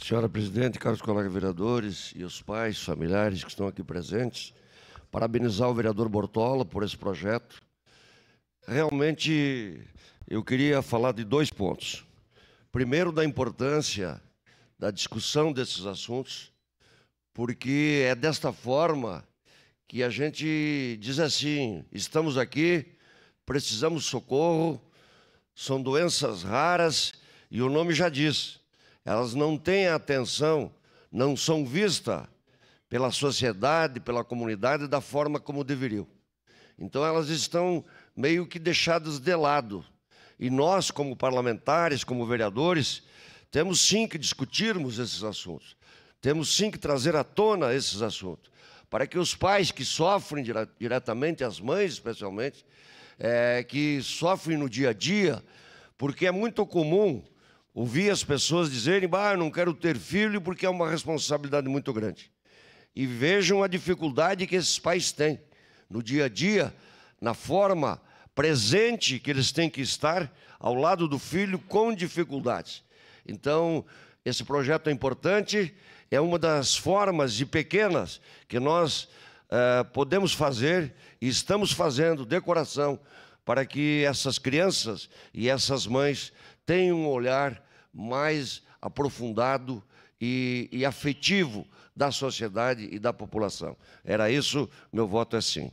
Senhora presidente, caros colegas vereadores e os pais, familiares que estão aqui presentes, parabenizar o vereador Bortola por esse projeto. Realmente, eu queria falar de dois pontos. Primeiro, da importância da discussão desses assuntos, porque é desta forma que a gente diz assim: estamos aqui, precisamos de socorro, são doenças raras e o nome já diz elas não têm atenção, não são vistas pela sociedade, pela comunidade da forma como deveriam. Então elas estão meio que deixadas de lado. E nós, como parlamentares, como vereadores, temos sim que discutirmos esses assuntos. Temos sim que trazer à tona esses assuntos, para que os pais que sofrem dire diretamente, as mães especialmente, é, que sofrem no dia a dia, porque é muito comum Ouvi as pessoas dizerem: "Bah, eu não quero ter filho porque é uma responsabilidade muito grande". E vejam a dificuldade que esses pais têm no dia a dia, na forma presente que eles têm que estar ao lado do filho com dificuldades. Então, esse projeto é importante, é uma das formas e pequenas que nós eh, podemos fazer e estamos fazendo de coração para que essas crianças e essas mães tenham um olhar mais aprofundado e, e afetivo da sociedade e da população. Era isso, meu voto é sim.